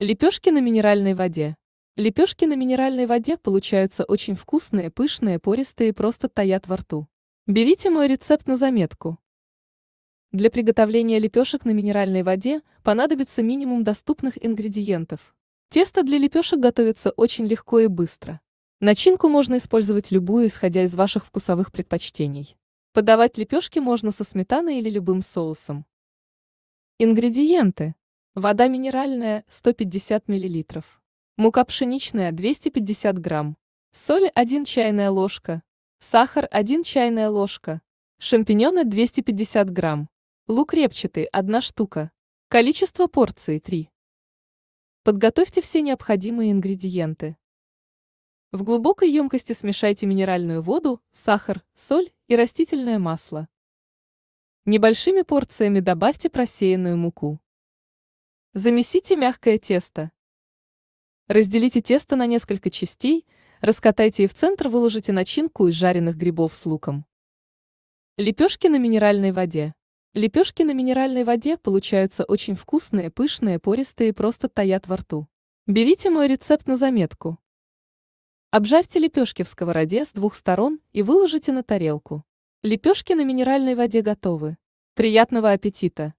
Лепешки на минеральной воде. Лепешки на минеральной воде получаются очень вкусные, пышные, пористые и просто таят во рту. Берите мой рецепт на заметку. Для приготовления лепешек на минеральной воде понадобится минимум доступных ингредиентов. Тесто для лепешек готовится очень легко и быстро. Начинку можно использовать любую, исходя из ваших вкусовых предпочтений. Подавать лепешки можно со сметаной или любым соусом. Ингредиенты. Вода минеральная 150 мл. Мука пшеничная 250 грамм. Соль 1 чайная ложка. Сахар 1 чайная ложка. Шампиньоны 250 грамм. Лук репчатый 1 штука. Количество порций 3. Подготовьте все необходимые ингредиенты. В глубокой емкости смешайте минеральную воду, сахар, соль и растительное масло. Небольшими порциями добавьте просеянную муку. Замесите мягкое тесто. Разделите тесто на несколько частей, раскатайте и в центр выложите начинку из жареных грибов с луком. Лепешки на минеральной воде. Лепешки на минеральной воде получаются очень вкусные, пышные, пористые и просто таят во рту. Берите мой рецепт на заметку. Обжарьте лепешки в сковороде с двух сторон и выложите на тарелку. Лепешки на минеральной воде готовы. Приятного аппетита!